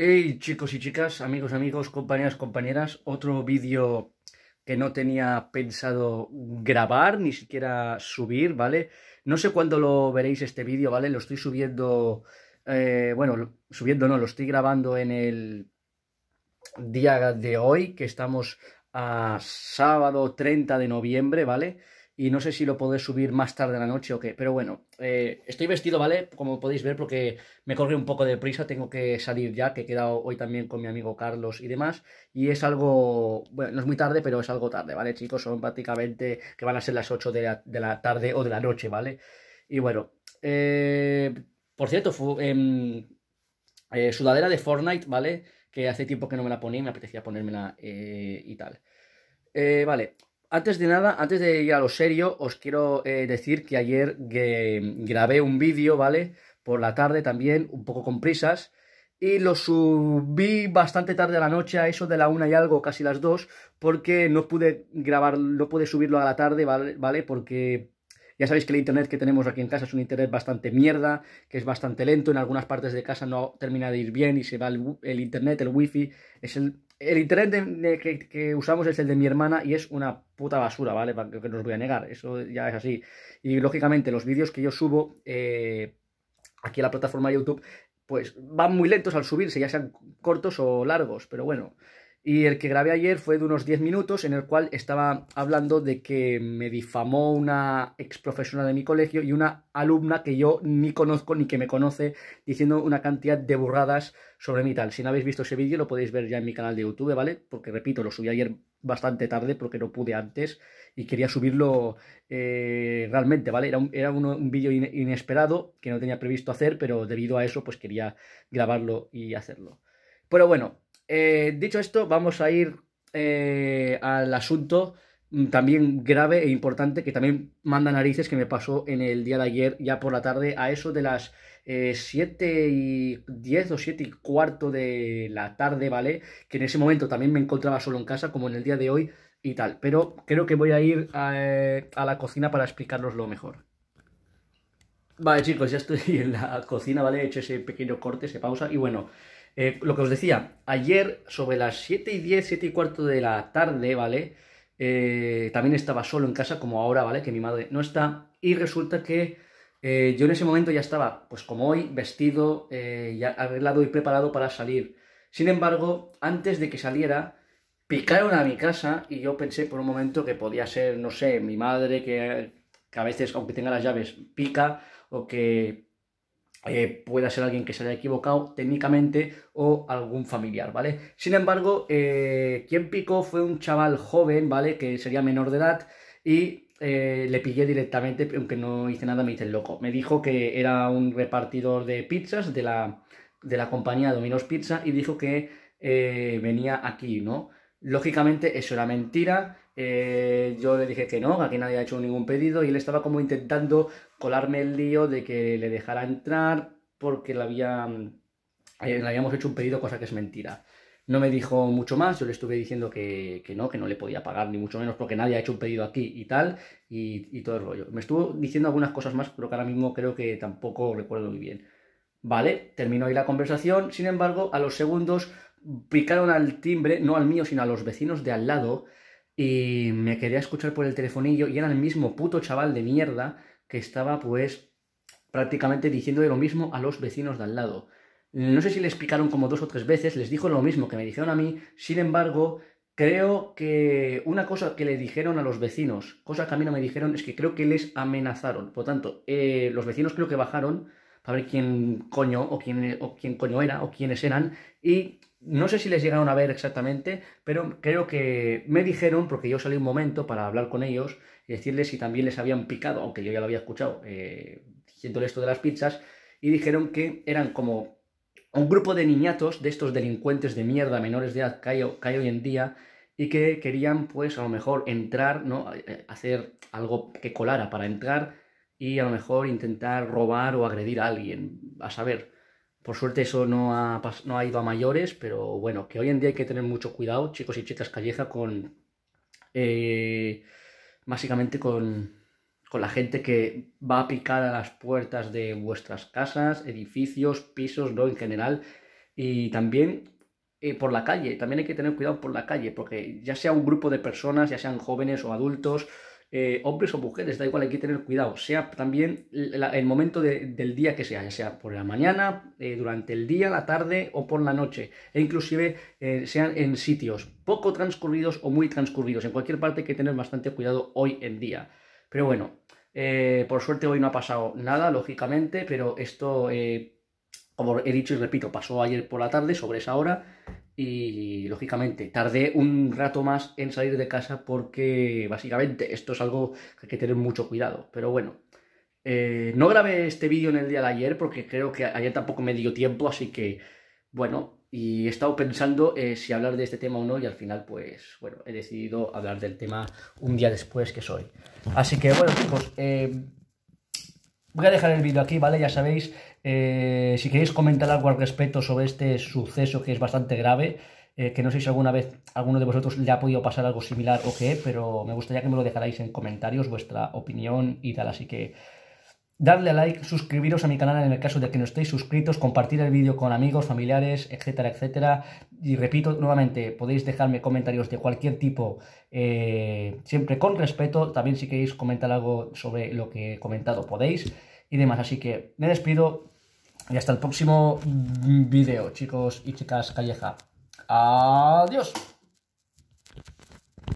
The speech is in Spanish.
Hey chicos y chicas, amigos, amigos, compañeras, compañeras, otro vídeo que no tenía pensado grabar, ni siquiera subir, ¿vale? No sé cuándo lo veréis este vídeo, ¿vale? Lo estoy subiendo, eh, bueno, subiendo no, lo estoy grabando en el día de hoy, que estamos a sábado 30 de noviembre, ¿vale? vale y no sé si lo podré subir más tarde en la noche o qué. Pero bueno, eh, estoy vestido, ¿vale? Como podéis ver, porque me corre un poco de prisa, tengo que salir ya, que he quedado hoy también con mi amigo Carlos y demás. Y es algo, bueno, no es muy tarde, pero es algo tarde, ¿vale, chicos? Son prácticamente que van a ser las 8 de la, tarde o de la noche, ¿vale? Y bueno, eh, por cierto, em, eh, sudadera de Fortnite, ¿vale? Que hace tiempo que no me la ponía y me apetecía ponérmela y tal. vale, antes de nada, antes de ir a lo serio, os quiero eh, decir que ayer grabé un vídeo, ¿vale? Por la tarde también, un poco con prisas. Y lo subí bastante tarde a la noche, a eso de la una y algo, casi las dos, porque no pude grabar, no pude subirlo a la tarde, ¿vale? ¿Vale? Porque ya sabéis que el internet que tenemos aquí en casa es un internet bastante mierda, que es bastante lento, en algunas partes de casa no termina de ir bien y se va el internet, el wifi, es el el internet que, usamos es el de mi hermana y es una puta basura, ¿vale? Que no os voy a negar, eso ya es así. Y lógicamente los vídeos que yo subo eh, aquí a la plataforma de YouTube, pues van muy lentos al subirse, ya sean cortos o largos, pero bueno, y el que grabé ayer fue de unos 10 minutos en el cual estaba hablando de que me difamó una ex de mi colegio y una alumna que yo ni conozco ni que me conoce diciendo una cantidad de burradas sobre mí tal. Si no habéis visto ese vídeo lo podéis ver ya en mi canal de YouTube, ¿vale? Porque repito, lo subí ayer bastante tarde porque no pude antes y quería subirlo eh, realmente, ¿vale? Era un, vídeo inesperado que no tenía previsto hacer, pero debido a eso pues quería grabarlo y hacerlo. Pero bueno, eh, dicho esto, vamos a ir eh, al asunto mm, también grave e importante que también manda narices que me pasó en el día de ayer, ya por la tarde, a eso de las 7 eh, y 10 o 7 y cuarto de la tarde, ¿vale? Que en ese momento también me encontraba solo en casa, como en el día de hoy y tal. Pero creo que voy a ir a, la cocina para lo mejor. Vale, chicos, ya estoy en la cocina, ¿vale? He hecho ese pequeño corte, se pausa. Y bueno, eh, lo que os decía, ayer sobre las 7 y 10, 7 y cuarto de la tarde, ¿vale? Eh, también estaba solo en casa como ahora, ¿vale? Que mi madre no está. Y resulta que eh, yo en ese momento ya estaba, pues como hoy, vestido, ya arreglado y preparado para salir. Sin embargo, antes de que saliera, picaron a mi casa y yo pensé por un momento que podía ser, no sé, mi madre que a veces, aunque tenga las llaves, pica o que eh, pueda ser alguien que se haya equivocado técnicamente o algún familiar, ¿vale? Sin embargo, quien eh, picó fue un chaval joven, ¿vale? Que sería menor de edad y eh, le pillé directamente, aunque no hice nada, me hice el loco. Me dijo que era un repartidor de pizzas de la, de la compañía Domino's Pizza y dijo que eh, venía aquí, ¿no? Lógicamente eso era mentira. Eh, yo le dije que no, aquí nadie ha hecho ningún pedido y él estaba como intentando colarme el lío de que le dejara entrar porque le, había, eh, le habíamos hecho un pedido, cosa que es mentira. No me dijo mucho más, yo le estuve diciendo que, que, no, que no le podía pagar, ni mucho menos porque nadie ha hecho un pedido aquí y tal, y, y todo el rollo. Me estuvo diciendo algunas cosas más, pero que ahora mismo creo que tampoco recuerdo muy bien. Vale, terminó ahí la conversación, sin embargo, a los segundos picaron al timbre, no al mío, sino a los vecinos de al lado, y me quería escuchar por el telefonillo, y era el mismo puto chaval de mierda que estaba, pues, prácticamente diciendo lo mismo a los vecinos de al lado. No sé si les picaron como dos o tres veces, les dijo lo mismo que me dijeron a mí, sin embargo, creo que una cosa que le dijeron a los vecinos, cosa que a mí no me dijeron, es que creo que les amenazaron. Por tanto, eh, los vecinos creo que bajaron, para ver quién coño o quién, o quién coño era o quiénes eran y no sé si les llegaron a ver exactamente, pero creo que me dijeron, porque yo salí un momento para hablar con ellos y decirles si también les habían picado, aunque yo ya lo había escuchado, eh, diciéndole esto de las pizzas, y dijeron que eran como un grupo de niñatos, de estos delincuentes de mierda menores de edad que hay, hoy en día, y que querían, pues, a lo mejor entrar, ¿no? Eh, hacer algo que colara para entrar y a lo mejor intentar robar o agredir a alguien, a saber. Por suerte eso no ha, ido a mayores, pero bueno, que hoy en día hay que tener mucho cuidado, chicos y chicas calleja, con... Eh, básicamente con, la gente que va a picar a las puertas de vuestras casas, edificios, pisos, ¿no? En general. Y también eh, por la calle, también hay que tener cuidado por la calle, porque ya sea un grupo de personas, ya sean jóvenes o adultos, eh, hombres o mujeres, da igual, hay que tener cuidado, sea también el momento del día que sea, ya sea por la mañana, eh, durante el día, la tarde o por la noche, e inclusive eh, sean en sitios poco transcurridos o muy transcurridos, en cualquier parte hay que tener bastante cuidado hoy en día. Pero bueno, por suerte hoy no ha pasado nada, lógicamente, pero esto como he dicho y repito, pasó ayer por la tarde sobre esa hora y lógicamente tardé un rato más en salir de casa porque básicamente esto es algo que hay que tener mucho cuidado. Pero bueno, eh, no grabé este vídeo en el día de ayer porque creo que ayer tampoco me dio tiempo, así que bueno, y he estado pensando eh, si hablar de este tema o no y al final pues bueno, he decidido hablar del tema un día después que soy. Así que bueno chicos, eh, Voy a dejar el vídeo aquí, ¿vale? Ya sabéis, eh, si queréis comentar algo al respecto sobre este suceso que es bastante grave, eh, que no sé si alguna vez alguno de vosotros le ha podido pasar algo similar o qué, pero me gustaría que me lo dejarais en comentarios, vuestra opinión y tal. Así que Darle a like, suscribiros a mi canal en el caso de que no estéis suscritos, compartir el vídeo con amigos, familiares, etcétera, etcétera. Y repito nuevamente, podéis dejarme comentarios de cualquier tipo, eh, siempre con respeto. También si queréis comentar algo sobre lo que he comentado, podéis y demás. Así que me despido y hasta el próximo vídeo, chicos y chicas calleja. Adiós.